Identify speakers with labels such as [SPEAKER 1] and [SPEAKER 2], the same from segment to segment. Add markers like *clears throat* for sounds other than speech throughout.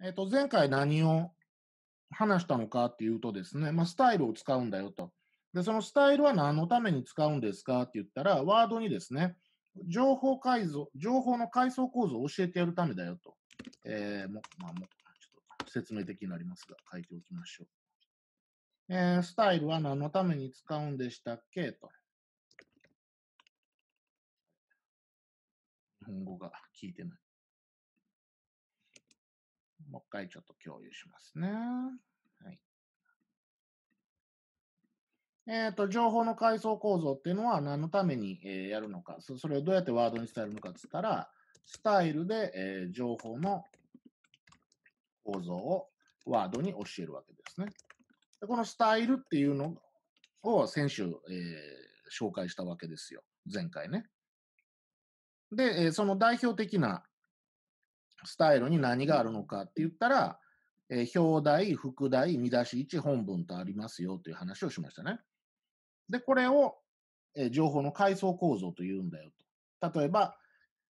[SPEAKER 1] えっ、ー、と、前回何を話したのかっていうとですね、まあ、スタイルを使うんだよと。で、そのスタイルは何のために使うんですかって言ったら、ワードにですね、情報改造、情報の階層構造を教えてやるためだよと。えー、も、まあ、も、ちょっと説明的になりますが、書いておきましょう。えー、スタイルは何のために使うんでしたっけと。日本語が聞いてない。もう一回ちょっと共有しますね。はい。えっ、ー、と、情報の階層構造っていうのは何のために、えー、やるのかそ、それをどうやってワードに伝えるのかって言ったら、スタイルで、えー、情報の構造をワードに教えるわけですね。でこのスタイルっていうのを先週、えー、紹介したわけですよ。前回ね。で、えその代表的なスタイルに何があるのかって言ったら、えー、表題、副題、見出し1本文とありますよという話をしましたね。で、これを、えー、情報の階層構造というんだよと。例えば、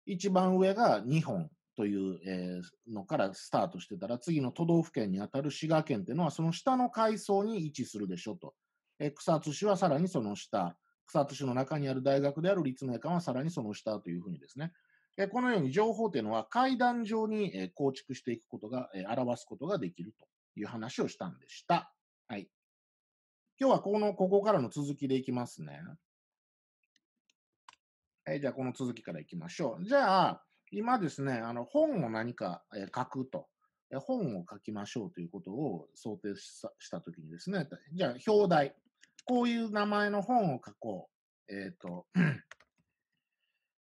[SPEAKER 1] 一番上が2本という、えー、のからスタートしてたら、次の都道府県にあたる滋賀県っていうのは、その下の階層に位置するでしょと。えー、草津市はさらにその下、草津市の中にある大学である立命館はさらにその下というふうにですね。このように情報というのは階段上に構築していくことが、表すことができるという話をしたんでした。はい。今日はこの、ここからの続きでいきますね。はい、じゃあこの続きからいきましょう。じゃあ、今ですね、あの、本を何か書くと。本を書きましょうということを想定したときにですね、じゃあ、表題。こういう名前の本を書こう。えっ、ー、と、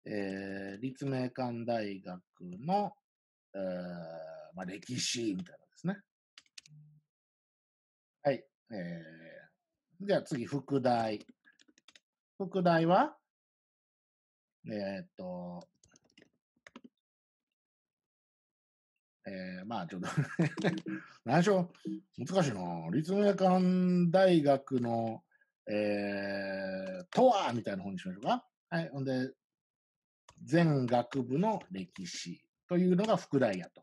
[SPEAKER 1] えー、立命館大学の、えー、まあ、歴史みたいなですね。はい。えー、じゃあ次、副題。副題は、えー、っと、えー、まあちょっと *laughs* 何でしょう、難しいな。立命館大学の、えー、とはみたいな本にしましょうか。はい。ほんで、全学部の歴史というのが副題やと。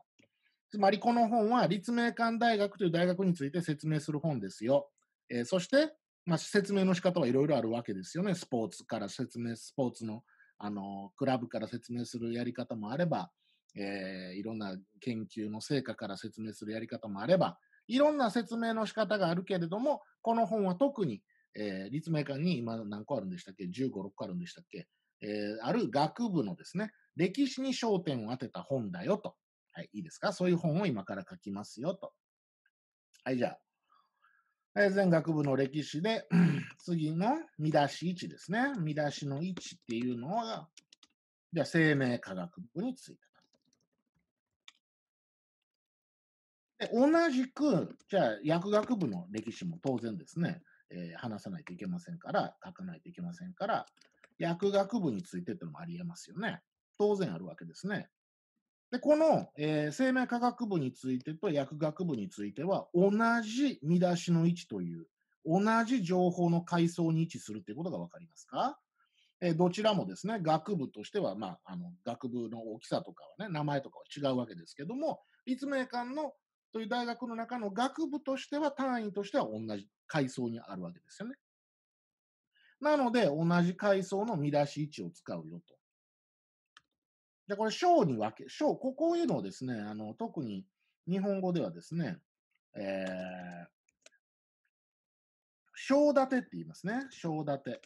[SPEAKER 1] つまりこの本は立命館大学という大学について説明する本ですよ。えー、そして、まあ、説明の仕方はいろいろあるわけですよね。スポーツから説明、スポーツの、あの、クラブから説明するやり方もあれば、えー、いろんな研究の成果から説明するやり方もあれば、いろんな説明の仕方があるけれども、この本は特に、えー、立命館に今何個あるんでしたっけ ?15、6個あるんでしたっけえある学部のですね、歴史に焦点を当てた本だよと。はい、いいですかそういう本を今から書きますよと。はい、じゃあ。え全学部の歴史で、*clears throat* 次の見出し1ですね。見出しの1っていうのは、じゃあ生命科学部について。で同じく、じゃあ薬学部の歴史も当然ですね、えー、話さないといけませんから、書かないといけませんから、薬学部についてってのもありえますよね。当然あるわけですね。で、この、えー、生命科学部についてと薬学部については、同じ見出しの位置という、同じ情報の階層に位置するということがわかりますかえー、どちらもですね、学部としては、まあ、あの、学部の大きさとかはね、名前とかは違うわけですけども、立命館のという大学の中の学部としては、単位としては同じ階層にあるわけですよね。なので、同じ階層の見出し位置を使うよと。で、これ、章に分け、章、ここいうのをですね、あの、特に日本語ではですね、えー、章立てって言いますね。章立て。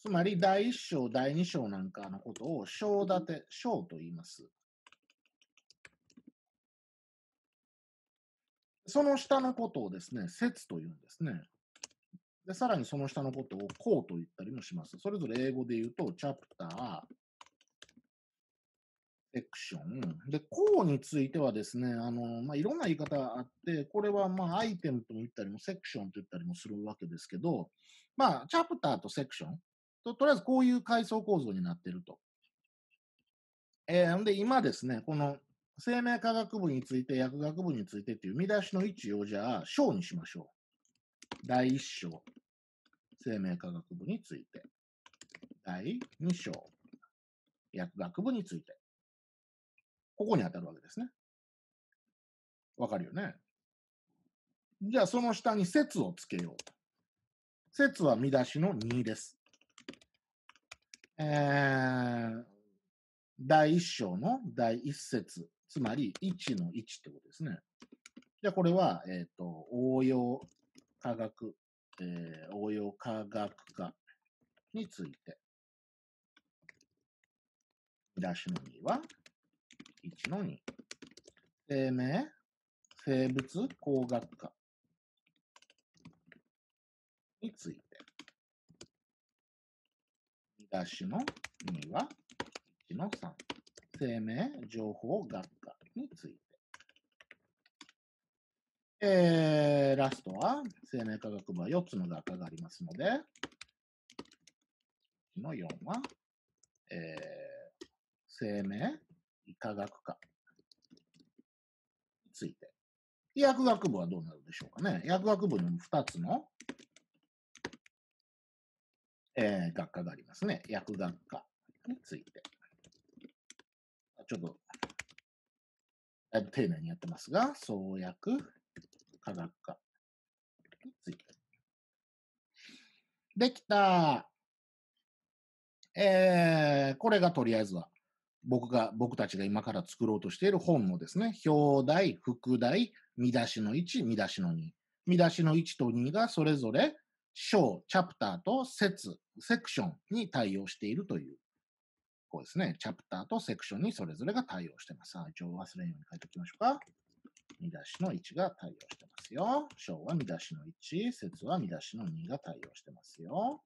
[SPEAKER 1] つまり、第1章、第2章なんかのことを章立て、章と言います。その下のことをですね、説と言うんですね。で、さらにその下のことをこうと言ったりもします。それぞれ英語で言うと、チャプター、セクション。で、こうについてはですね、あの、まあ、いろんな言い方があって、これはまあ、アイテムとも言ったりも、セクションと言ったりもするわけですけど、まあ、チャプターとセクションと、とりあえずこういう階層構造になってると。えー、で、今ですね、この生命科学部について、薬学部についてっていう見出しの位置をじゃあ、章にしましょう。第1章、生命科学部について。第2章、薬学部について。ここに当たるわけですね。わかるよね。じゃあ、その下に説をつけよう。説は見出しの2です。えー、第1章の第1節、つまり1の1ってことですね。じゃあ、これは、えっ、ー、と、応用科学、えー、応用科学科について、見出しの2は、1の2。生命、生物工学科について。見出しの2は、1の3。生命情報学科について。えー、ラストは、生命科学部は4つの学科がありますので、の4は、えー、生命医科学科について。医薬学部はどうなるでしょうかね。薬学部にも2つの、えー、学科がありますね。薬学科について。ちょっと、丁寧にやってますが、創薬、科学科について。できたえー、これがとりあえずは、僕が、僕たちが今から作ろうとしている本のですね、表題、副題、見出しの1、見出しの2。見出しの1と2がそれぞれ、章、チャプターと節、セクションに対応しているという、こうですね、チャプターとセクションにそれぞれが対応してます。一応忘れんように書いておきましょうか。見出しの1が対応してますよ。小は見出しの1、節は見出しの2が対応してますよ。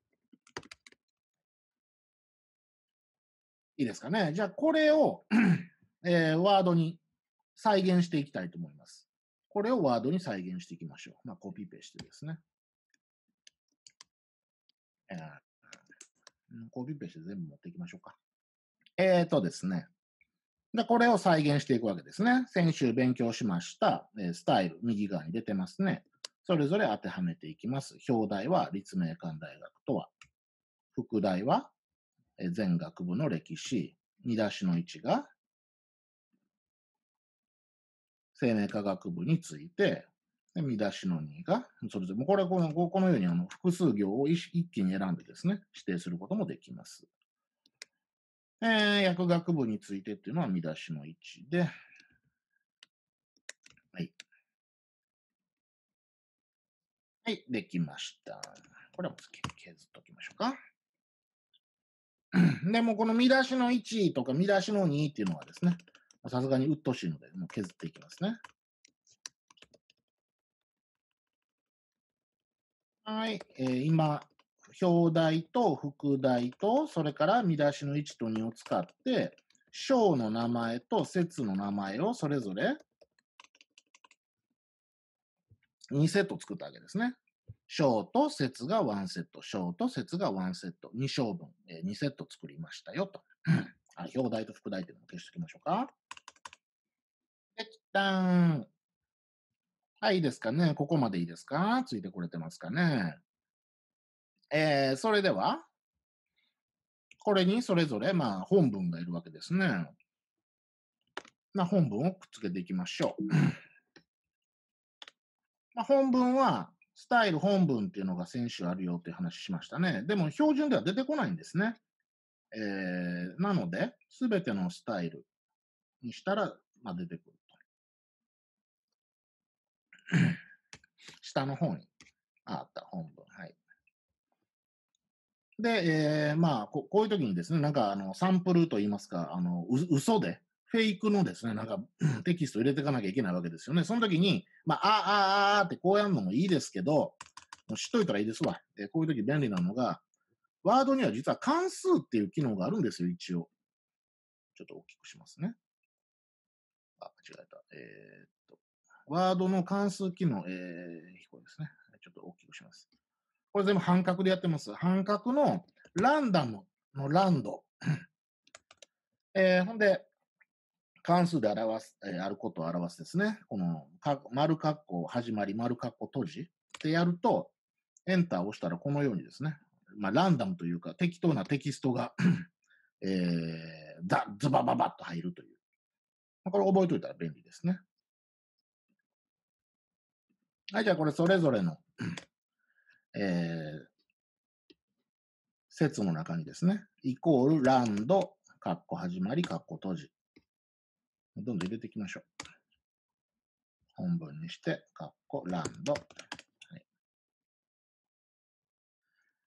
[SPEAKER 1] いいですかね。じゃあ、これを *clears throat* えー、ワードに再現していきたいと思います。これをワードに再現していきましょう。まあ、コピペしてですね。えー、コピペして全部持っていきましょうか。えっ、ー、とですね。で、これを再現していくわけですね。先週勉強しました、えスタイル、右側に出てますね。それぞれ当てはめていきます。表題は立命館大学とは。副題は、全学部の歴史。見出しの1が、生命科学部について、で見出しの2が、それぞれ、これはこのこのようにあの複数行を一気に選んでですね、指定することもできます。えー、薬学部についてっていうのは見出しの1で、はい。はい、できました。これも削っときましょうか。*clears throat* でもこの見出しの1とか見出しの2っていうのはですね、さすがにうっとしいので、もう削っていきますね。はい、えー、今、表題と副題と、それから見出しの1と2を使って、章の名前と節の名前をそれぞれ2セット作ったわけですね。章と節が1セット、章と節が1セット、2章分、えー、2セット作りましたよと。*clears throat* あ表題と副題というのを消しておきましょうか。できたん。はい、いいですかね。ここまでいいですかついてこれてますかね。えー、それでは、これにそれぞれ、まあ、本文がいるわけですね。まあ、本文をくっつけていきましょう。*clears throat* まあ、本文は、スタイル本文っていうのが先週あるよって話しましたね。でも、標準では出てこないんですね。えー、なので、すべてのスタイルにしたら、まあ、出てくると。*clears throat* 下の方にあった本文。はい。で、えー、まあこ、こういう時にですね、なんか、あの、サンプルと言いますか、あの、う嘘で、フェイクのですね、なんか、*clears throat* テキスト入れていかなきゃいけないわけですよね。その時に、まあ、ああ、ああってこうやるのもいいですけど、知っといたらいいですわ。えー、こういう時便利なのが、ワードには実は関数っていう機能があるんですよ、一応。ちょっと大きくしますね。あ、間違えた。えー、っと、ワードの関数機能、えー、飛行ですね。ちょっと大きくします。これ全部半角でやってます。半角のランダムのランド。*clears throat* えー、ほんで、関数で表す、えー、あることを表すですね。この、か丸括弧始まり、丸括弧閉じってやると、エンターを押したらこのようにですね、まあ、ランダムというか、適当なテキストが *clears throat* えー、ザ、ズバババッと入るという。これ覚えておいたら便利ですね。はい、じゃあこれそれぞれの *clears throat* えー、説の中にですね、イコールランド、カッコ始まり、カッコ閉じ。どんどん入れていきましょう。本文にして、カッコランド。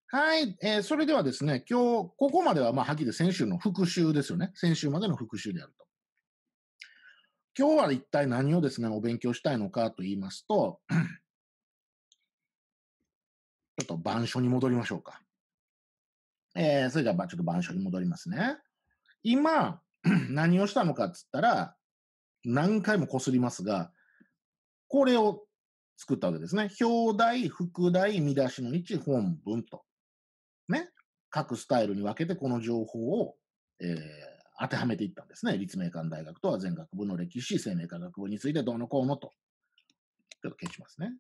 [SPEAKER 1] はい、えー、それではですね、今日、ここまでは、まあ、はっきり先週の復習ですよね。先週までの復習であると。今日は一体何をですね、お勉強したいのかと言いますと、ちょっと板書に戻りましょうか。えー、それじゃあ、ちょっと板書に戻りますね。今、*clears throat* 何をしたのかっつったら、何回もこすりますが、これを作ったわけですね。表題、副題、見出しの位置、本文と。ね。各スタイルに分けてこの情報を、えー、当てはめていったんですね。立命館大学とは全学部の歴史、生命科学部についてどうのこうのと。ちょっと消しますね。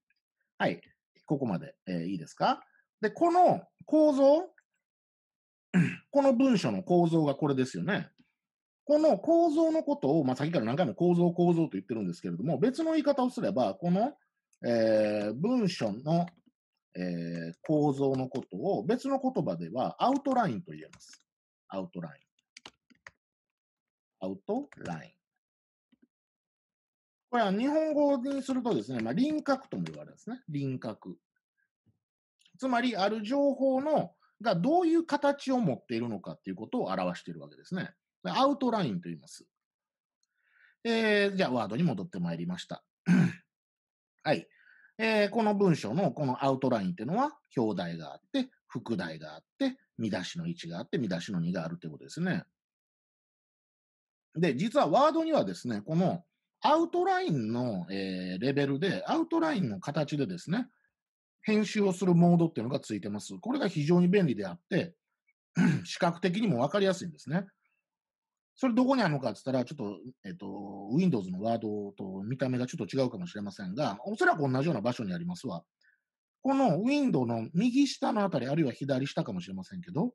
[SPEAKER 1] はい。ここまで、えー、いいですかで、この構造、*clears throat* この文書の構造がこれですよね。この構造のことを、まあ、先から何回も構造構造と言ってるんですけれども、別の言い方をすれば、この、えー、文書の、えー、構造のことを別の言葉ではアウトラインと言えます。アウトライン。アウトライン。これは日本語にするとですね、まあ、輪郭とも言われるんですね。輪郭。つまり、ある情報のがどういう形を持っているのかということを表しているわけですね。アウトラインと言います。えー、じゃあ、ワードに戻ってまいりました。*clears throat* はい。えー、この文章のこのアウトラインっていうのは、表題があって、副題があって、見出しの1があって、見出しの2があるということですね。で、実はワードにはですね、このアウトラインの、えー、レベルで、アウトラインの形でですね、編集をするモードっていうのがついてます。これが非常に便利であって、*clears throat* 視覚的にもわかりやすいんですね。それどこにあるのかって言ったら、ちょっと、えっ、ー、と、Windows のワードと見た目がちょっと違うかもしれませんが、おそらく同じような場所にありますわ。この Windows の右下のあたり、あるいは左下かもしれませんけど、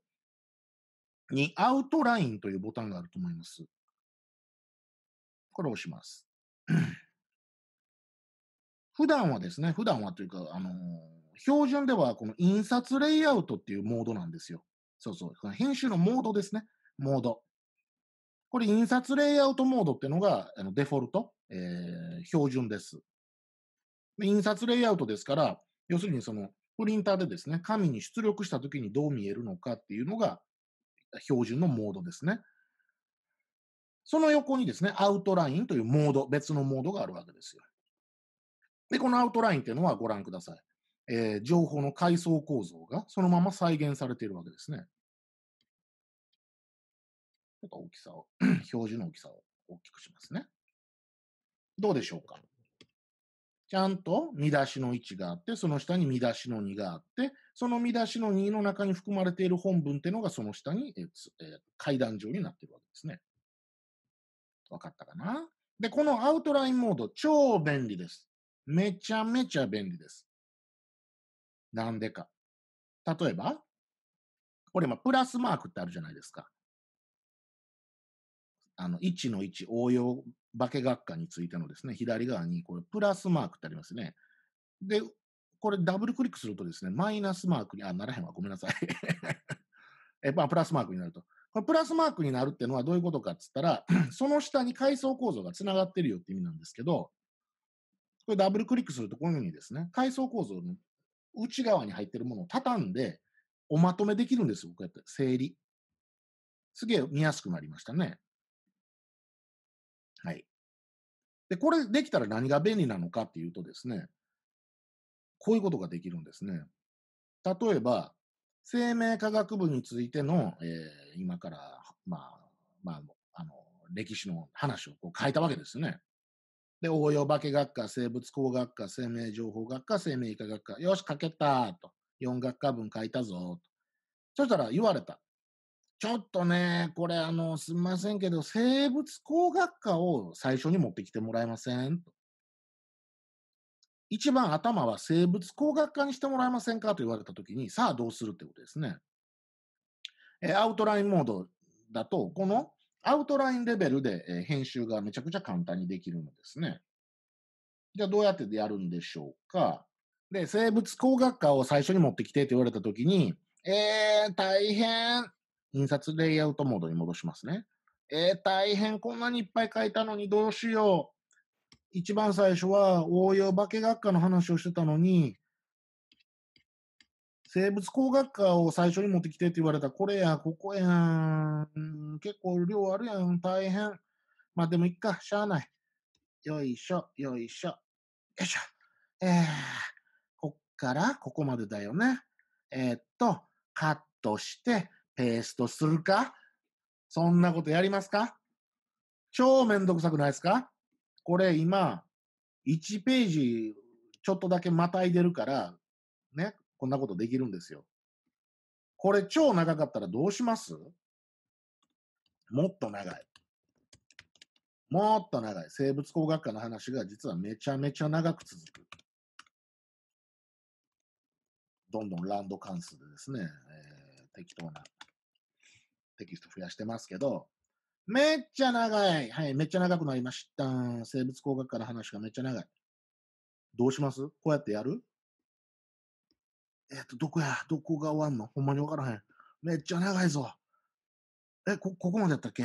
[SPEAKER 1] にアウトラインというボタンがあると思います。これを押します。*clears throat* 普段はですね、普段はというか、あのー、標準ではこの印刷レイアウトっていうモードなんですよ。そうそう。編集のモードですね。モード。これ、印刷レイアウトモードっていうのが、あのデフォルト、えー、標準です。印刷レイアウトですから、要するにその、プリンターでですね、紙に出力した時にどう見えるのかっていうのが、標準のモードですね。その横にですね、アウトラインというモード、別のモードがあるわけですよ。で、このアウトラインっていうのはご覧ください。えー、情報の階層構造がそのまま再現されているわけですね。ちょっと大きさを、*clears throat* 表示の大きさを大きくしますね。どうでしょうかちゃんと見出しの1があって、その下に見出しの2があって、その見出しの2の中に含まれている本文っていうのがその下に、ええー、階段状になっているわけですね。分かったかなで、このアウトラインモード、超便利です。めちゃめちゃ便利です。なんでか。例えば、これ今、プラスマークってあるじゃないですか。あの、1の1応用化学科についてのですね、左側に、これ、プラスマークってありますね。で、これ、ダブルクリックするとですね、マイナスマークに、あ、ならへんわ、ごめんなさい。*laughs* え、まあ、プラスマークになると。これプラスマークになるっていうのはどういうことかっつったら、*clears throat* その下に階層構造がつながってるよって意味なんですけど、これダブルクリックするとこのよううにですね、階層構造の内側に入ってるものを畳んで、おまとめできるんですよ、こうやって。整理。すげえ見やすくなりましたね。はい。で、これできたら何が便利なのかっていうとですね、こういうことができるんですね。例えば、生命科学部についての、えー、今から、まあ、まあ、あの、歴史の話をこう変えたわけですね。で、応用化学科、生物工学科、生命情報学科、生命医科学科。よし、書けたと。4学科分書いたぞと。そしたら言われた。ちょっとね、これあの、すみませんけど、生物工学科を最初に持ってきてもらえませんと。一番頭は生物工学科にしてもらえませんかと言われたときに、さあどうするってことですね。えアウトラインモードだと、このアウトラインレベルで、え編集がめちゃくちゃ簡単にできるんですね。じゃあどうやってやるんでしょうか。で、生物工学科を最初に持ってきてって言われたときに、えー、大変。印刷レイアウトモードに戻しますね。えー、大変。こんなにいっぱい書いたのにどうしよう。一番最初は応用化学科の話をしてたのに、生物工学科を最初に持ってきてって言われたら、これや、ここやん。結構量あるやん。大変。まあでもいっか、しゃあない。よいしょ、よいしょ。よいしょ。えー、こっからここまでだよね。えー、っと、カットして、ペーストするかそんなことやりますか超めんどくさくないですかこれ今、1ページちょっとだけまたいでるから、ね、こんなことできるんですよ。これ超長かったらどうしますもっと長い。もっと長い。生物工学科の話が実はめちゃめちゃ長く続く。どんどんランド関数でですね、えー、適当なテキスト増やしてますけど、めっちゃ長い。はい、めっちゃ長くなりました。生物工学科の話がめっちゃ長い。どうしますこうやってやるえっと、どこやどこが終わんのほんまにわからへん。めっちゃ長いぞ。え、こ、ここまでやったっけ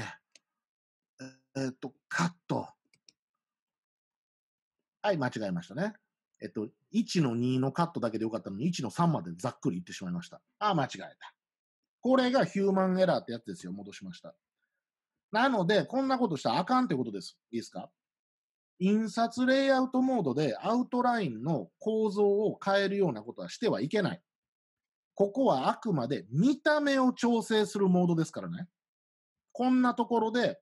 [SPEAKER 1] えっと、カット。はい、間違えましたね。えっと、1の2のカットだけでよかったのに、1の3までざっくりいってしまいました。ああ、間違えた。これがヒューマンエラーってやつですよ。戻しました。なので、こんなことしたらあかんということです。いいですか印刷レイアウトモードでアウトラインの構造を変えるようなことはしてはいけない。ここはあくまで見た目を調整するモードですからね。こんなところで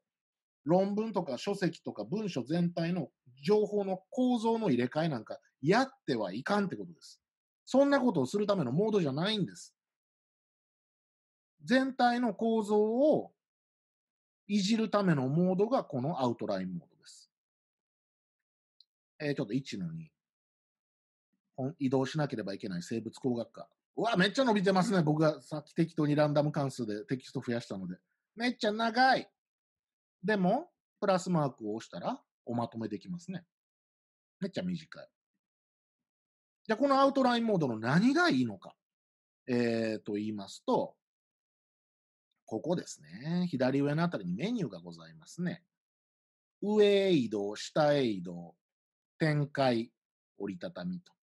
[SPEAKER 1] 論文とか書籍とか文書全体の情報の構造の入れ替えなんかやってはいかんってことです。そんなことをするためのモードじゃないんです。全体の構造をいじるためのモードがこのアウトラインモードです。えー、ちょっと1の2。移動しなければいけない生物工学科。うわ、めっちゃ伸びてますね。僕がさっき適当にランダム関数でテキスト増やしたので。めっちゃ長い。でも、プラスマークを押したら、おまとめできますね。めっちゃ短い。じゃあ、このアウトラインモードの何がいいのか。えっ、ー、と、言いますと、ここですね。左上のあたりにメニューがございますね。上へ移動、下へ移動、展開、折りたたみと。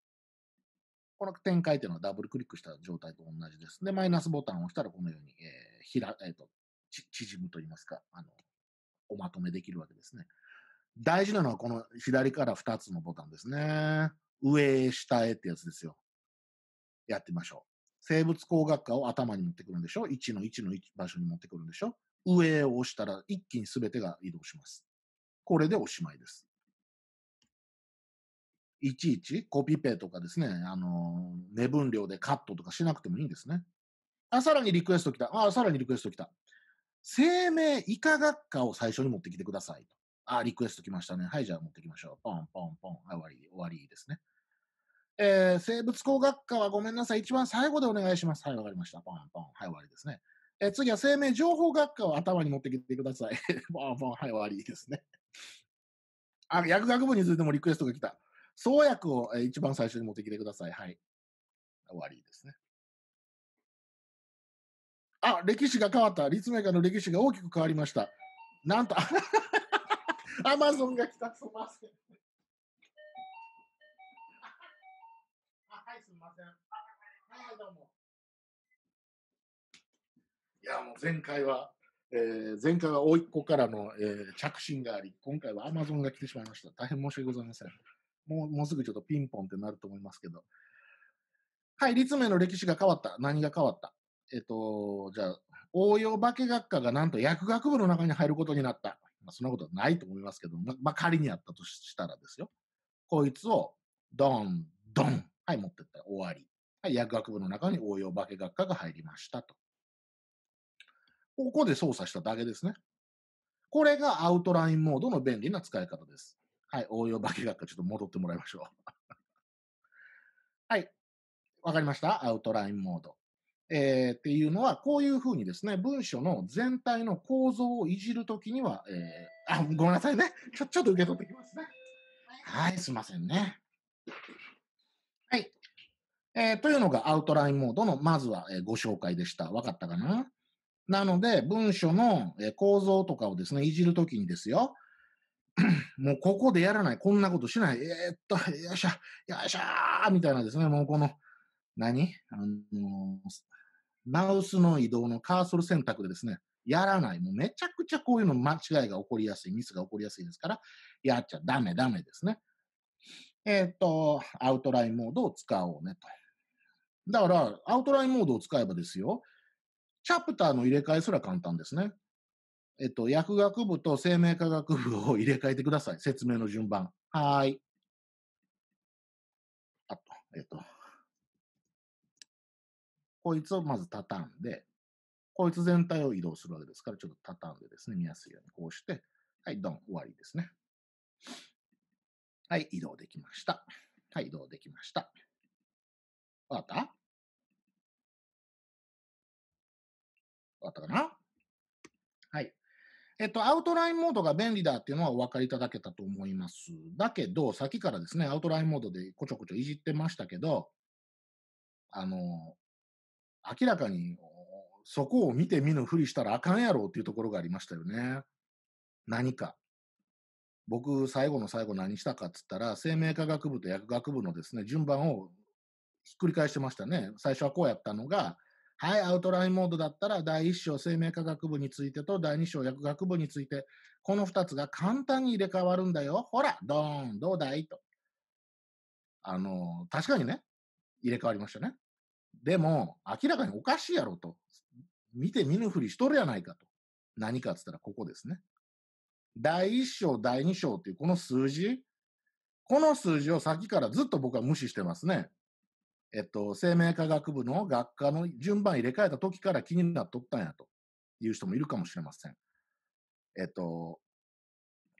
[SPEAKER 1] この展開というのはダブルクリックした状態と同じです。で、マイナスボタンを押したらこのように、えー、ひら、えっ、ー、と、縮むといいますか、あの、おまとめできるわけですね。大事なのはこの左から2つのボタンですね。上へ、下へってやつですよ。やってみましょう。生物工学科を頭に持ってくるんでしょ ?1 の1の1場所に持ってくるんでしょ上を押したら一気に全てが移動します。これでおしまいです。いちいちコピペとかですね、あの、目分量でカットとかしなくてもいいんですね。あ、さらにリクエスト来た。あ、さらにリクエスト来た。生命医科学科を最初に持ってきてくださいと。あ、リクエスト来ましたね。はい、じゃあ持ってきましょう。ポンポンポン。終わり、終わりですね。えー、生物工学科はごめんなさい。一番最後でお願いします。はい、わかりました。ポンポン。はい、終わりですね。えー、次は生命情報学科を頭に持ってきてください。ポンポン。はい、終わりですね。あ、薬学部についてもリクエストが来た。創薬を、えー、一番最初に持ってきてください。はい。終わりですね。あ、歴史が変わった。立命館の歴史が大きく変わりました。なんと、アマゾンが来た。すみません。ません。はい、どうも。いや、もう前回は、えー、前回は甥いっ子からの、えー、着信があり、今回はアマゾンが来てしまいました。大変申し訳ございません。もうもうすぐちょっとピンポンってなると思いますけど。はい、立命の歴史が変わった。何が変わったえっ、ー、と、じゃあ、応用化学科がなんと薬学部の中に入ることになった。まあ、そんなことはないと思いますけど、まあ、仮にあったとしたらですよ。こいつを、どんどンはい、持ってったら終わり。はい、薬学部の中に応用化学科が入りましたと。ここで操作しただけですね。これがアウトラインモードの便利な使い方です。はい、応用化学科ちょっと戻ってもらいましょう。はい。わかりましたアウトラインモード。えー、っていうのは、こういうふうにですね、文書の全体の構造をいじるときには、えー、あ、ごめんなさいね。ちょ、ちょっと受け取ってきますね。はい、すいませんね。えー、というのがアウトラインモードのまずは、えご紹介でした。わかったかななので、文書の、え構造とかをですね、いじるときにですよ。*clears throat* もうここでやらない。こんなことしない。えー、っと、よいしょ、よいしょーみたいなですね、もうこの、何あのマウスの移動のカーソル選択でですね、やらない。もうめちゃくちゃこういうの間違いが起こりやすい、ミスが起こりやすいですから、やっちゃダメダメですね。えー、っと、アウトラインモードを使おうねと。だから、アウトラインモードを使えばですよ、チャプターの入れ替えすら簡単ですね。えっと、薬学部と生命科学部を入れ替えてください。説明の順番。はい。あと、えっと、こいつをまず畳んで、こいつ全体を移動するわけですから、ちょっと畳んでですね、見やすいようにこうして、はい、ドン、終わりですね。はい、移動できました。はい、移動できました。わかったあったかな。はい。えっと、アウトラインモードが便利だっていうのはお分かりいただけたと思います。だけど、さっきからですね、アウトラインモードでこちょこちょいじってましたけど、あの、明らかにそこを見て見ぬふりしたらあかんやろっていうところがありましたよね。何か。僕、最後の最後何したかっつったら、生命科学部と薬学部のですね、順番をひっくり返してましたね。最初はこうやったのが、はい、アウトラインモードだったら、第1章生命科学部についてと、第2章薬学部について、この2つが簡単に入れ替わるんだよ。ほら、ドーン、どうだいと。あの、確かにね、入れ替わりましたね。でも、明らかにおかしいやろと。見て見ぬふりしとるやないかと。何かっつったら、ここですね。第1章、第2章っていうこの数字、この数字をさっきからずっと僕は無視してますね。えっと、生命科学部の学科の順番入れ替えた時から気になっとったんやという人もいるかもしれません。えっと、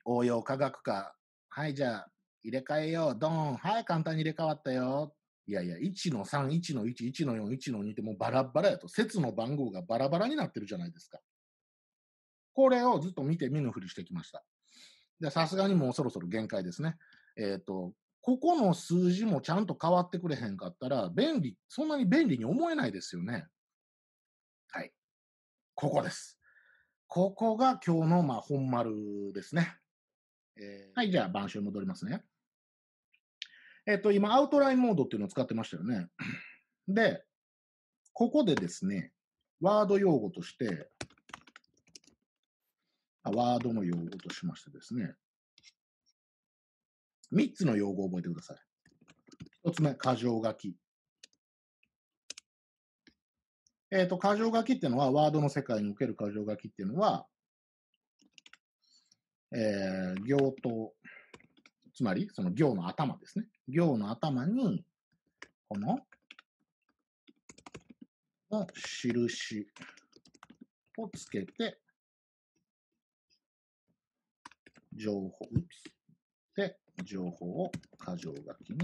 [SPEAKER 1] 応用科学科、はい、じゃあ入れ替えよう、ドン、はい、簡単に入れ替わったよ。いやいや、1の3、1の1、1の4、1の2ってもうバラバラやと、説の番号がバラバラになってるじゃないですか。これをずっと見て見ぬふりしてきました。で、さすがにもうそろそろ限界ですね。えっ、ー、と、ここの数字もちゃんと変わってくれへんかったら、便利、そんなに便利に思えないですよね。はい。ここです。ここが今日の、まあ、本丸ですね。えー、はい、じゃあ、晩秋戻りますね。えっと、今、アウトラインモードっていうのを使ってましたよね。で、ここでですね、ワード用語として、ワードの用語としましてですね、3つの用語を覚えてください。1つ目、過剰書き。えっ、ー、と、過剰書きっていうのは、ワードの世界における過剰書きっていうのは、えー、行と、つまり、その行の頭ですね。行の頭に、この、の印をつけて、情報、情報を箇条書きに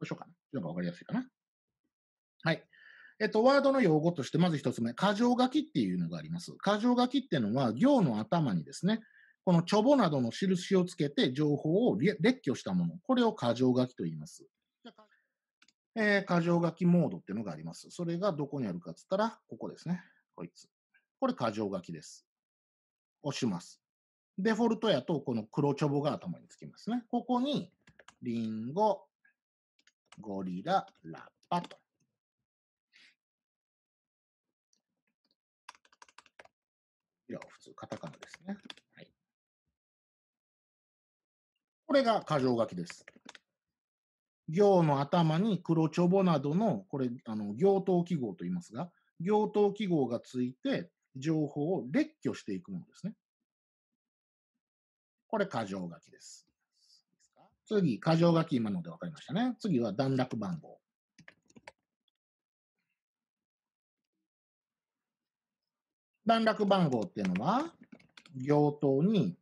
[SPEAKER 1] どうしようかな。こかりやすいかな。はい。えっと、ワードの用語として、まず一つ目、箇条書きっていうのがあります。箇条書きっていうのは、行の頭にですね、このチョボなどの印をつけて情報を列挙したもの、これを箇条書きと言います。えー、箇条書きモードっていうのがあります。それがどこにあるかっつったら、ここですね。こいつ。これ、箇条書きです。押します。デフォルトやと、この黒チョボが頭につきますね。ここに、リンゴ、ゴリラ、ラッパと。いや、普通、カタカナですね。はい。これが箇条書きです。行の頭に黒チョボなどの、これ、あの、行頭記号と言いますが、行頭記号がついて、情報を列挙していくものですね。これ、箇条書きです。次、箇条書き、今ので分かりましたね。次は段落番号。段落番号っていうのは、行頭に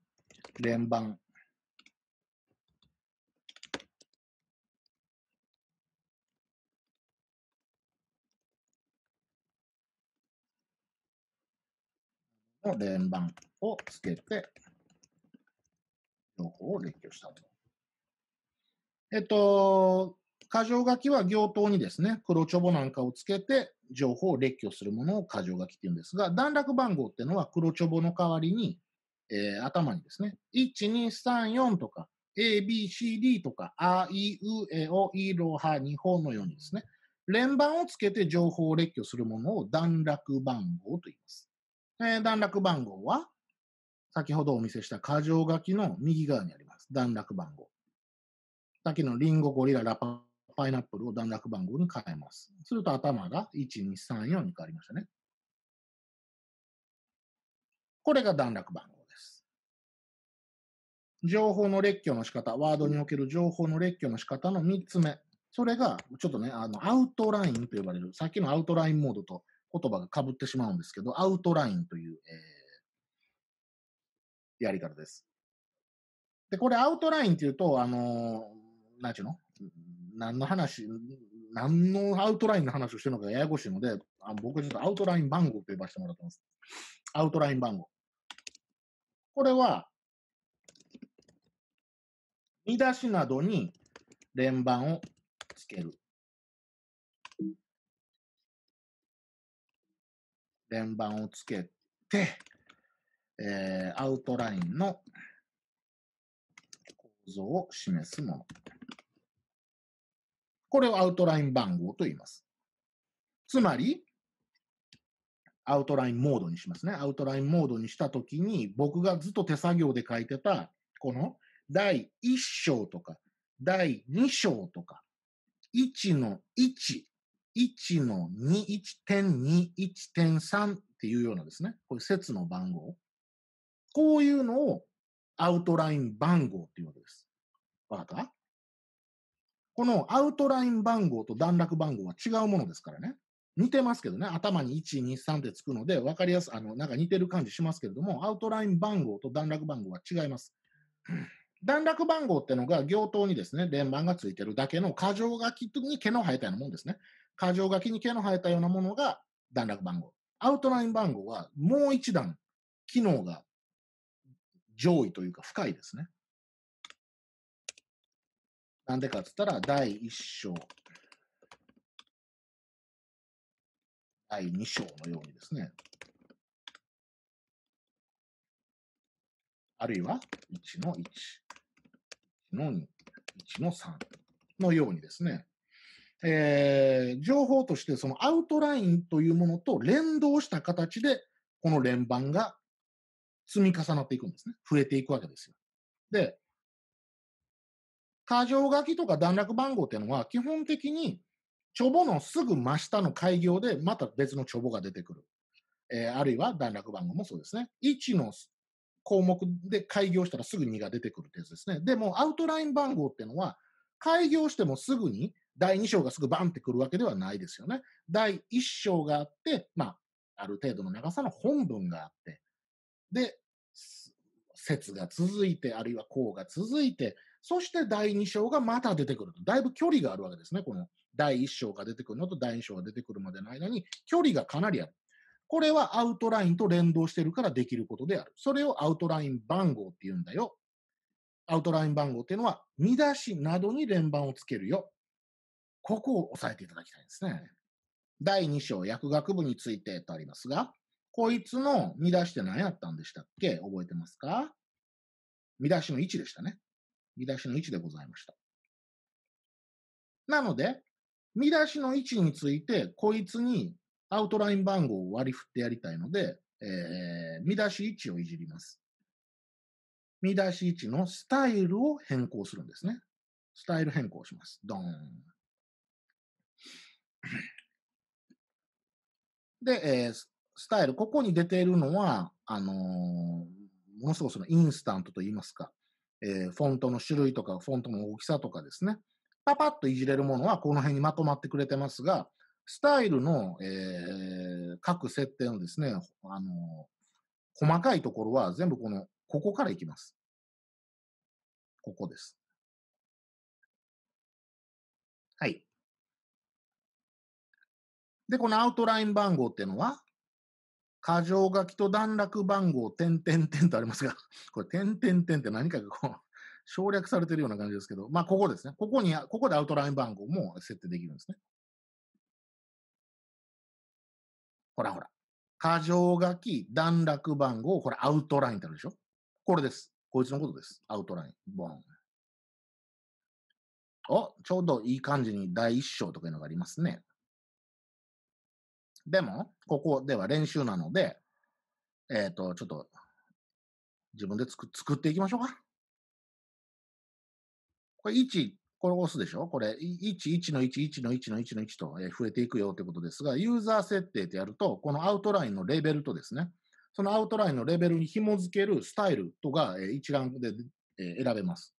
[SPEAKER 1] 連番、の連番をつけて、情報を列挙したと。えっと、箇条書きは行頭にですね、黒チョボなんかをつけて、情報を列挙するものを箇条書きっていうんですが、段落番号っていうのは黒チョボの代わりに、えー、頭にですね、1、2、3、4とか、A, B, C, D とか、あ、い、う、え、お、い、ろ、は、日本のようにですね、連番をつけて情報を列挙するものを段落番号と言います。えー、段落番号は、先ほどお見せした箇条書きの右側にあります。段落番号。さっきのリンゴ、ゴリラ、ラパ、パイナップルを段落番号に変えます。すると頭が1、2、3、4に変わりましたね。これが段落番号です。情報の列挙の仕方、ワードにおける情報の列挙の仕方の3つ目。それが、ちょっとね、あの、アウトラインと呼ばれる、さっきのアウトラインモードと言葉がかぶってしまうんですけど、アウトラインという、えー、やり方です。で、これアウトラインっていうと、あのー、なんちゅうの何の話、何のアウトラインの話をしてるのかややこしいので、あ僕ちょっとアウトライン番号と呼ばせてもらってます。アウトライン番号。これは、見出しなどに連番をつける。連番をつけて、えー、アウトラインの構造を示すもの。これをアウトライン番号と言います。つまり、アウトラインモードにしますね。アウトラインモードにしたときに、僕がずっと手作業で書いてた、この第1章とか、第2章とか、1の1 1の2、1.2、1.3っていうようなですね、こういう説の番号。こういうのをアウトライン番号っていうわけです。わかったこのアウトライン番号と段落番号は違うものですからね。似てますけどね、頭に1、2、3ってつくので、わかりやすく、あの、なんか似てる感じしますけれども、アウトライン番号と段落番号は違います。段落番号ってのが行頭にですね、連番がついてるだけの過剰書きに毛の生えたようなもんですね。過剰書きに毛の生えたようなものが段落番号。アウトライン番号はもう一段機能が上位というか深いですね。なんでかっつったら、第1章、第2章のようにですね。あるいは、1の1、1の2、1の3のようにですね。えー、情報としてそのアウトラインというものと連動した形で、この連番が積み重なっていくんですね。増えていくわけですよ。で、過剰書きとか段落番号っていうのは、基本的に、チョボのすぐ真下の開業で、また別のチョボが出てくる。えー、あるいは段落番号もそうですね。1の項目で開業したらすぐ2が出てくるってやつですね。でも、アウトライン番号っていうのは、開業してもすぐに第2章がすぐバンってくるわけではないですよね。第1章があって、まあ、ある程度の長さの本文があって、で、説が続いて、あるいは項が続いて、そして第2章がまた出てくると。だいぶ距離があるわけですね。この第1章が出てくるのと第2章が出てくるまでの間に距離がかなりある。これはアウトラインと連動してるからできることである。それをアウトライン番号って言うんだよ。アウトライン番号っていうのは見出しなどに連番をつけるよ。ここを押さえていただきたいんですね。第2章、薬学部についてとありますが、こいつの見出しって何やったんでしたっけ覚えてますか見出しの1でしたね。見出しの1でございました。なので、見出しの位置について、こいつにアウトライン番号を割り振ってやりたいので、えー、見出し位置をいじります。見出し位置のスタイルを変更するんですね。スタイル変更します。ドーン。*clears throat* で、えー、スタイル、ここに出ているのは、あのー、ものすごくそのインスタントといいますか、えー、フォントの種類とか、フォントの大きさとかですね、パパッといじれるものはこの辺にまとまってくれてますが、スタイルの、えー、各設定のですね、あの細かいところは全部この、ここからいきます。ここです。で、このアウトライン番号っていうのは、過剰書きと段落番号、点点点とありますが、*laughs* これ、点点点って何かがこう、省略されてるような感じですけど、まあ、ここですね。ここに、ここでアウトライン番号も設定できるんですね。ほらほら。過剰書き、段落番号、これ、アウトラインってあるでしょこれです。こいつのことです。アウトライン。ボン。お、ちょうどいい感じに第一章とかいうのがありますね。でも、ここでは練習なので、えっ、ー、と、ちょっと、自分で作作っていきましょうか。これ1、これ押すでしょこれ、11の11の1の1の1と増えていくよってことですが、ユーザー設定ってやると、このアウトラインのレベルとですね、そのアウトラインのレベルに紐付けるスタイルとが一覧で選べます。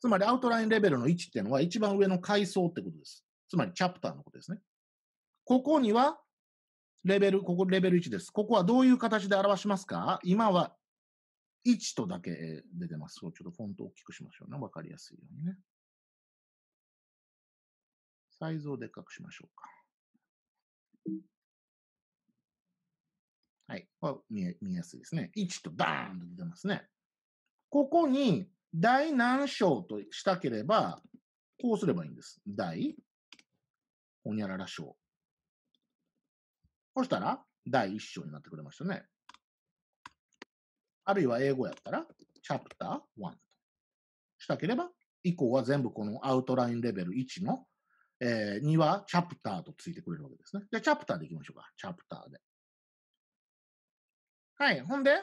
[SPEAKER 1] つまり、アウトラインレベルの1っていうのは一番上の階層ってことです。つまり、チャプターのことですね。ここにはレベル、ここレベル1です。ここはどういう形で表しますか今は1とだけ出てます。ちょっとフォント大きくしましょうね。わかりやすいようにね。サイズをでっかくしましょうか。はい。は見え、見えやすいですね。1とダーンと出てますね。ここに、第何章としたければ、こうすればいいんです。第、ほにゃらら章。そしたら、第1章になってくれましたね。あるいは英語やったら、チャプター1と。したければ、以降は全部このアウトラインレベル1の、えー、にはチャプターとついてくれるわけですね。じゃあ、チャプターでいきましょうか。チャプターで。はい。ほんで、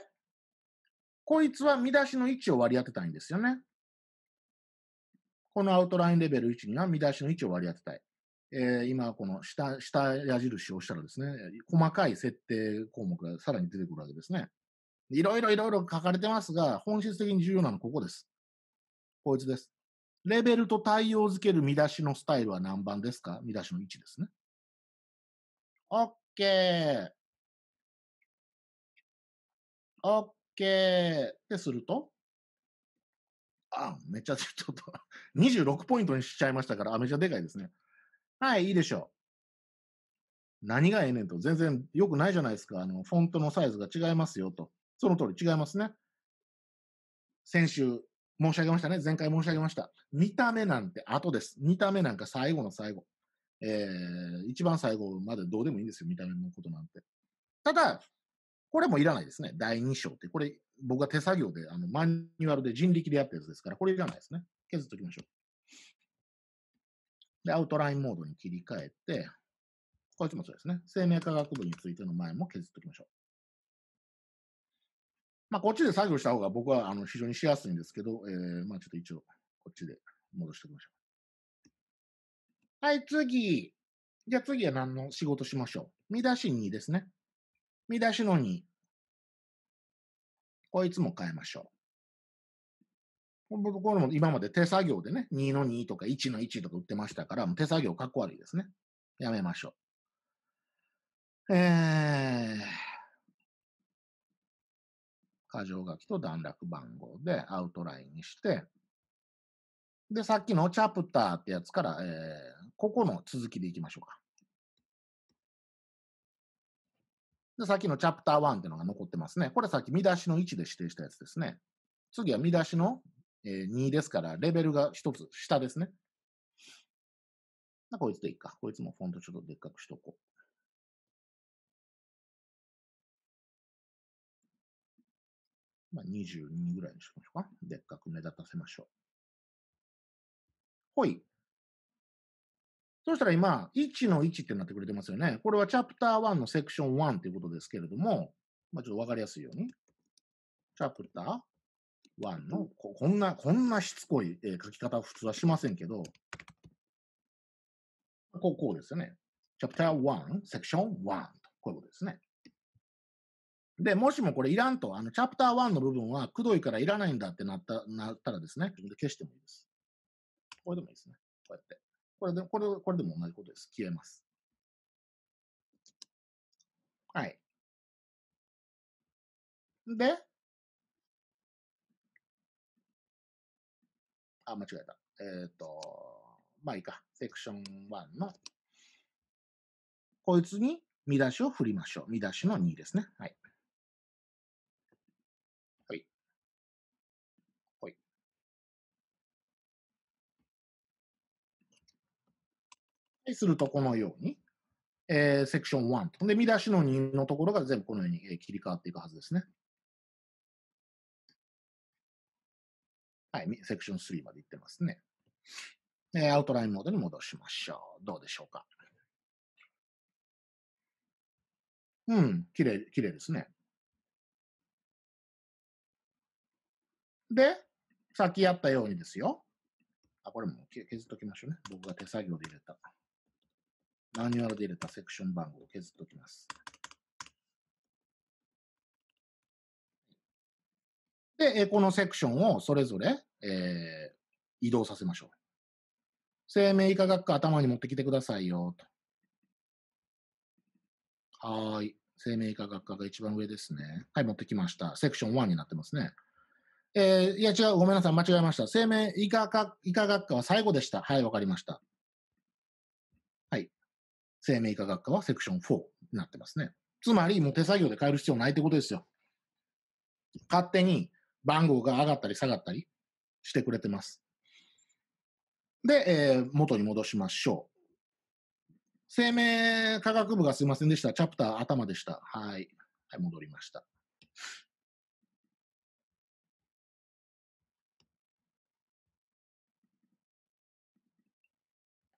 [SPEAKER 1] こいつは見出しの位置を割り当てたいんですよね。このアウトラインレベル1には見出しの位置を割り当てたい。えー、今、この下、下矢印を押したらですね、細かい設定項目がさらに出てくるわけですね。いろいろいろいろ書かれてますが、本質的に重要なのはここです。こいつです。レベルと対応づける見出しのスタイルは何番ですか見出しの位置ですね。OK。OK ってすると、あ、めっちゃちょっと26 *laughs* ポイントにしちゃいましたから、あ、めちゃでかいですね。はい、いいでしょう。何がええねんと。全然良くないじゃないですか。あの、フォントのサイズが違いますよと。その通り違いますね。先週申し上げましたね。前回申し上げました。見た目なんて後です。見た目なんか最後の最後。えー、一番最後までどうでもいいんですよ。見た目のことなんて。ただ、これもいらないですね。第2章って。これ、僕が手作業で、あの、マニュアルで人力でやったやつですから、これいらないですね。削っときましょう。で、アウトラインモードに切り替えて、こいつもそうですね。生命科学部についての前も削っておきましょう。まあ、こっちで作業した方が僕はあの非常にしやすいんですけど、えー、まあ、ちょっと一応、こっちで戻しておきましょう。はい、次。じゃあ次は何の仕事しましょう。見出し2ですね。見出しの2。こいつも変えましょう。僕は今まで手作業でね、2の2とか1の1とか売ってましたから、もう手作業かっこ悪いですね。やめましょう。えー、箇条書きと段落番号でアウトラインにして、で、さっきのチャプターってやつから、えー、ここの続きでいきましょうか。で、さっきのチャプター1っていうのが残ってますね。これさっき見出しの1で指定したやつですね。次は見出しのえー、2ですから、レベルが1つ下ですね。まあ、こいつでいいか。こいつもフォントちょっとでっかくしとこう。まあ、22ぐらいにしましょうか。でっかく目立たせましょう。ほい。そしたら今、1の1ってなってくれてますよね。これはチャプター1のセクション1ということですけれども、まあ、ちょっとわかりやすいように。チャプター1のこ、こんな、こんなしつこい、えー、書き方普通はしませんけど、こう、こうですよね。チャプター1、セクション1と、こういうことですね。で、もしもこれいらんと、あの、チャプター1の部分はくどいからいらないんだってなった、なったらですね、消してもいいです。これでもいいですね。こうやって。これで、これ、これでも同じことです。消えます。はい。で、あ、間違えた。えっ、ー、と、まあいいか。セクション1の、こいつに見出しを振りましょう。見出しの2ですね。はい。はい。はい。すると、このように、えー、セクション1と。で、見出しの2のところが全部このように切り替わっていくはずですね。はい、セクション3まで行ってますね。えアウトラインモードに戻しましょう。どうでしょうか。うん、綺麗、綺麗ですね。で、さっきやったようにですよ。あ、これも削っときましょうね。僕が手作業で入れた。マニュアルで入れたセクション番号を削っときます。で、このセクションをそれぞれ、えー、移動させましょう。生命医科学科頭に持ってきてくださいよ、と。はい。生命医科学科が一番上ですね。はい、持ってきました。セクション1になってますね。えー、いや違う、ごめんなさい、間違えました。生命医科学医科学科は最後でした。はい、わかりました。はい。生命医科学科はセクション4になってますね。つまり、もう手作業で変える必要ないってことですよ。勝手に番号が上がったり下がったりしてくれてます。で、えー、元に戻しましょう。生命科学部がすいませんでした。チャプター頭でした。はい。はい、戻りました。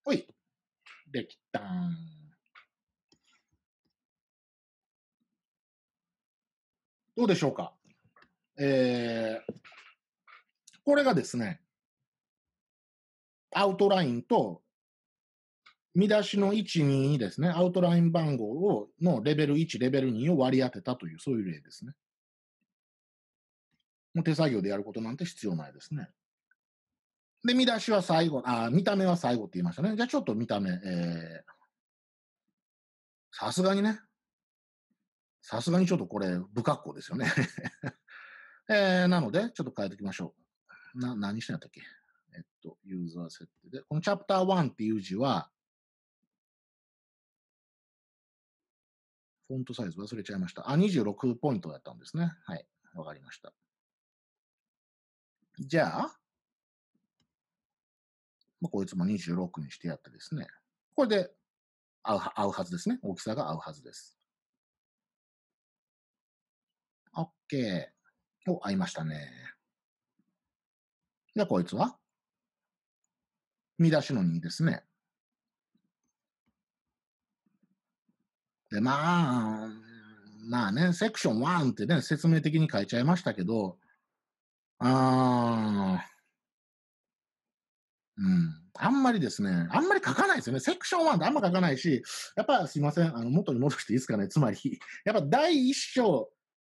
[SPEAKER 1] ほい。できたどうでしょうかえー、これがですね、アウトラインと、見出しの1、2ですね、アウトライン番号をのレベル1、レベル2を割り当てたという、そういう例ですね。もう手作業でやることなんて必要ないですね。で、見出しは最後、あ、見た目は最後って言いましたね。じゃあちょっと見た目、えさすがにね、さすがにちょっとこれ、不格好ですよねえー、なので、ちょっと変えていきましょう。な、何してんやったっけえっと、ユーザー設定で。このチャプター1っていう字は、フォントサイズ忘れちゃいました。あ、26ポイントだったんですね。はい。わかりました。じゃあ、まあ、こいつも26にしてやってですね。これで合う合うはずですね。大きさが合うはずです。OK。お、会いましたね。で、こいつは見出しの2ですね。で、まあ、まあね、セクション1ってね、説明的に書いちゃいましたけど、あうん。あんまりですね、あんまり書かないですよね。セクション1ってあんま書かないし、やっぱすいません、あの、元に戻していいですかね。つまり、やっぱ第1章、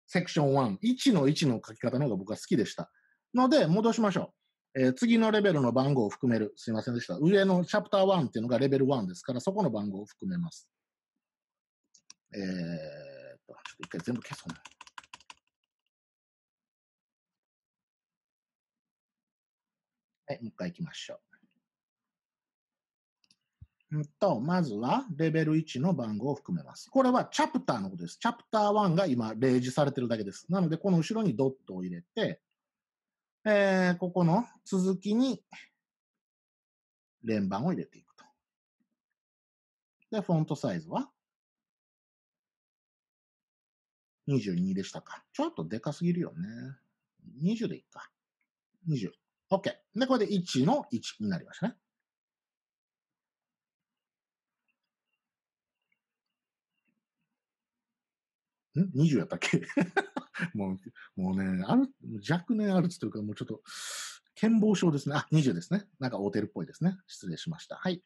[SPEAKER 1] セクション1、1の1の書き方の方が僕は好きでした。ので、戻しましょう。えー、次のレベルの番号を含める。すいませんでした。上のチャプター1っていうのがレベル1ですから、そこの番号を含めます。えー、っと、ちょっと一回全部消そうはい、もう一回行きましょう。うんと、まずは、レベル1の番号を含めます。これはチャプターのことです。チャプター1が今、例示されてるだけです。なので、この後ろにドットを入れて、えー、ここの続きに、連番を入れていくと。で、フォントサイズは22でしたか。ちょっとでかすぎるよね。20でいいか。20。OK。で、これで1の1になりましたね。ん ?20 やったっけ *laughs* もう、もうね、ある、若年あるつというか、もうちょっと、健忘症ですね。あ、20ですね。なんか大手るっぽいですね。失礼しました。はい。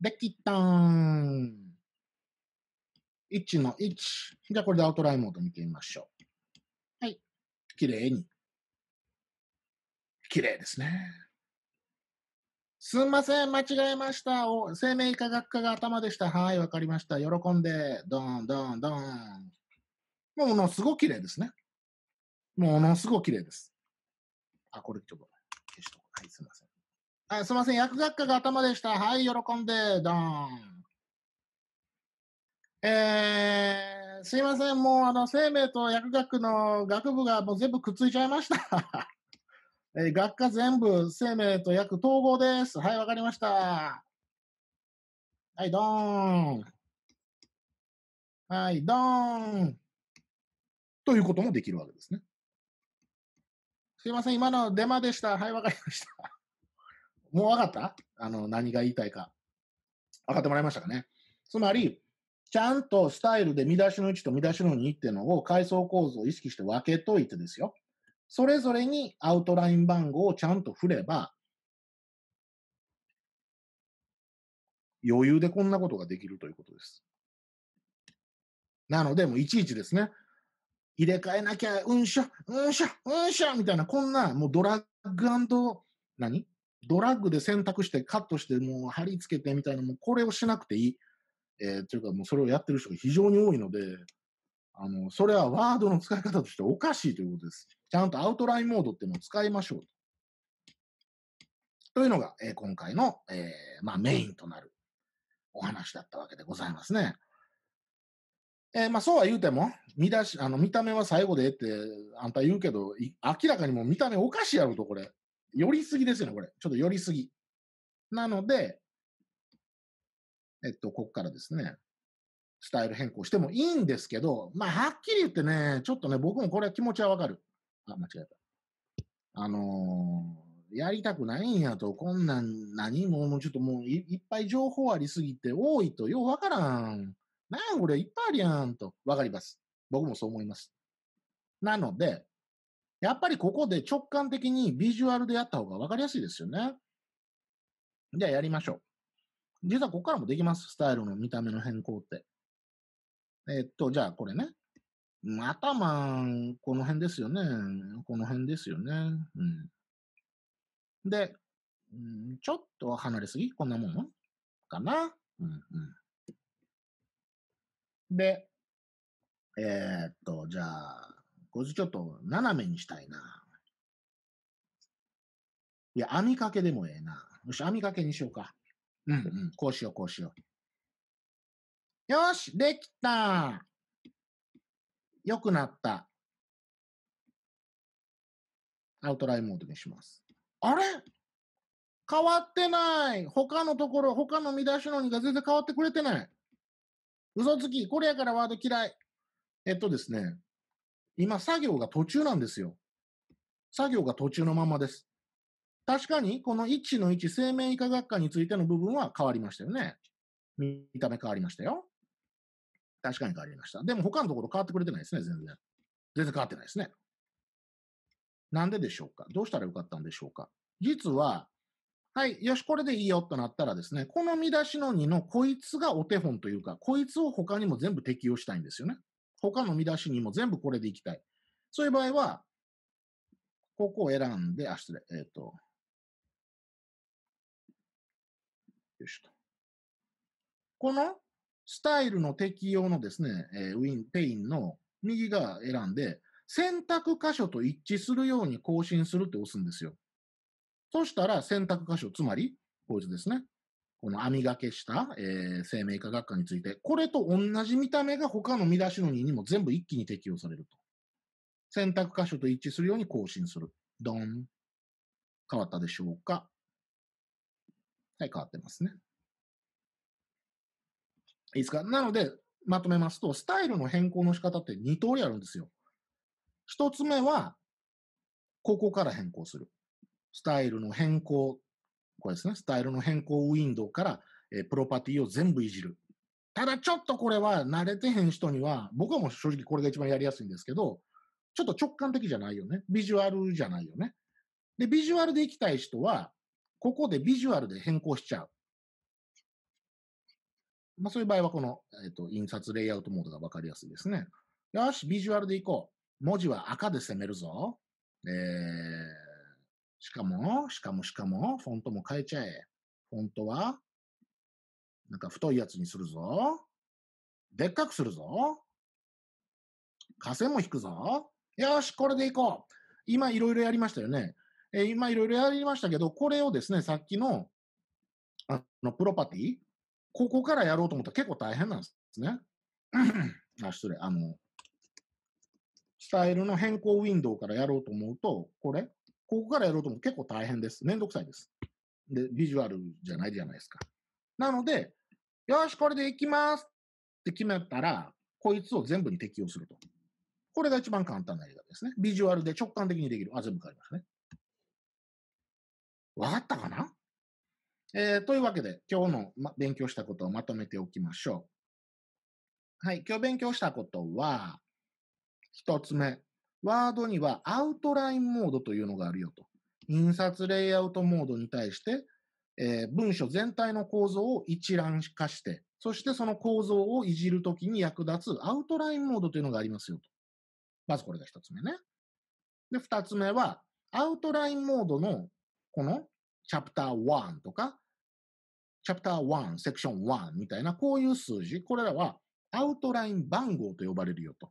[SPEAKER 1] できたーん。1の1。じゃあこれでアウトラインモード見てみましょう。はい。綺麗に。綺麗ですね。すんません、間違えました。お生命科学科が頭でした。はい、わかりました。喜んで、ドン、ドン、ドン。ものすごく綺麗ですね。ものすごく綺麗です。あ、これちょっと消しとこはい、すみません。あ、すみません。薬学科が頭でした。はい、喜んで、ドン。えー、すいません。もう、あの、生命と薬学の学部がもう全部くっついちゃいました。えー、学科全部、生命と約統合です。はい、わかりました。はい、どーん。はい、どーん。ということもできるわけですね。すいません、今のデマでした。はい、わかりました。もうわかったあの、何が言いたいか。分かってもらいましたかね。つまり、ちゃんとスタイルで見出しの1と見出しの2っていうのを階層構造を意識して分けといてですよ。それぞれにアウトライン番号をちゃんと振れば、余裕でこんなことができるということです。なので、もういちいちですね、入れ替えなきゃ、うんしょ、うんしょ、うんしょ、みたいな、こんな、もうドラッグ何ドラッグで選択してカットして、もう貼り付けてみたいな、もうこれをしなくていい。えー、というか、もうそれをやってる人が非常に多いので、あの、それはワードの使い方としておかしいということです。ちゃんとアウトラインモードっていうのを使いましょうと。というのが、えー、今回の、えー、まあ、メインとなるお話だったわけでございますね。えー、まあ、そうは言うても、見出し、あの、見た目は最後でって、あんた言うけど、明らかにもう見た目おかしいやろと、これ。寄りすぎですよね、これ。ちょっと寄りすぎ。なので、えっと、ここからですね、スタイル変更してもいいんですけど、まあ、はっきり言ってね、ちょっとね、僕もこれは気持ちはわかる。あ、間違えた。あのー、やりたくないんやと、こんなん何も、もうちょっともういいっぱい情報ありすぎて多いと、ようわからん。なんこれいっぱいあるやんと、わかります。僕もそう思います。なので、やっぱりここで直感的にビジュアルでやった方がわかりやすいですよね。じゃあやりましょう。実はここからもできます。スタイルの見た目の変更って。えっと、じゃあこれね。ま頭、この辺ですよね。この辺ですよね。うん、で、うん、ちょっと離れすぎこんなもんかな。うんうん、で、えー、っと、じゃあ、こいつちょっと斜めにしたいな。いや、網掛けでもええな。よし、網掛けにしようか。うんうん、こうしよう、こうしよう。よし、できた良くなったアウトラインモードにします。あれ変わってない。他のところ、他の見出しのにが全然変わってくれてない。嘘つき。これやからワード嫌い。えっとですね。今、作業が途中なんですよ。作業が途中のままです。確かに、この1の1生命医科学科についての部分は変わりましたよね。見た目変わりましたよ。確かに変わりました。でも他のところ変わってくれてないですね、全然。全然変わってないですね。なんででしょうかどうしたらよかったんでしょうか実は、はい、よし、これでいいよとなったらですね、この見出しの2のこいつがお手本というか、こいつを他にも全部適用したいんですよね。他の見出しにも全部これでいきたい。そういう場合は、ここを選んで、あ、失礼、えっ、ー、と、よいしょと。このスタイルの適用のですね、えー、ウィン、ペインの右側選んで、選択箇所と一致するように更新するって押すんですよ。そしたら選択箇所、つまり、こいつですね。この網掛けした、えー、生命科学科について、これと同じ見た目が他の見出しの2にも全部一気に適用されると。選択箇所と一致するように更新する。ドン。変わったでしょうかはい、変わってますね。いいですかなので、まとめますと、スタイルの変更の仕方って2通りあるんですよ。1つ目は、ここから変更する。スタイルの変更、これですね、スタイルの変更ウィンドウから、えプロパティを全部いじる。ただちょっとこれは慣れてへん人には、僕はもう正直これが一番やりやすいんですけど、ちょっと直感的じゃないよね。ビジュアルじゃないよね。で、ビジュアルで行きたい人は、ここでビジュアルで変更しちゃう。まあ、そういう場合はこの、えっ、ー、と、印刷レイアウトモードが分かりやすいですね。よし、ビジュアルでいこう。文字は赤で攻めるぞ。えー、しかも、しかもしかも、フォントも変えちゃえ。フォントは、なんか太いやつにするぞ。でっかくするぞ。風も引くぞ。よし、これでいこう。今いろいろやりましたよね。えー、今いろいろやりましたけど、これをですね、さっきの、あの、プロパティ、ここからやろうと思ったら結構大変なんですね。*clears throat* あ失礼。あの、スタイルの変更ウィンドウからやろうと思うと、これ、ここからやろうと思うと結構大変です。めんどくさいです。で、ビジュアルじゃないじゃないですか。なので、よし、これでいきますって決めたら、こいつを全部に適用すると。これが一番簡単なやり方ですね。ビジュアルで直感的にできる。あ、全部変わりますね。わかったかなえー、というわけで、今日の、ま、勉強したことをまとめておきましょう。はい、今日勉強したことは、一つ目、ワードにはアウトラインモードというのがあるよと。印刷レイアウトモードに対して、えー、文書全体の構造を一覧化して、そしてその構造をいじるときに役立つアウトラインモードというのがありますよと。まずこれが一つ目ね。で、二つ目は、アウトラインモードのこのチャプター1とかチャプター1、セクション1みたいな、こういう数字、これらはアウトライン番号と呼ばれるよと。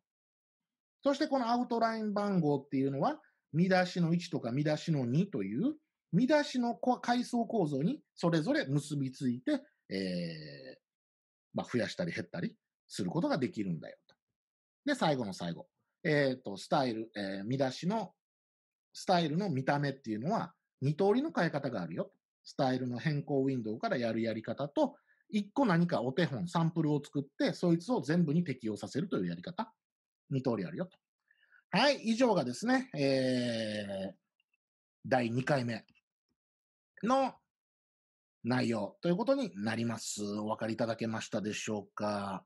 [SPEAKER 1] そしてこのアウトライン番号っていうのは、見出しの1とか見出しの2という、見出しの階層構造にそれぞれ結びついて、えー、まあ、増やしたり減ったりすることができるんだよと。で、最後の最後。えっ、ー、と、スタイル、えー、見出しの、スタイルの見た目っていうのは、2通りの変え方があるよと。スタイルの変更ウィンドウからやるやり方と、一個何かお手本、サンプルを作って、そいつを全部に適用させるというやり方。二通りあるよと。はい、以上がですね、えー、第2回目の内容ということになります。お分かりいただけましたでしょうか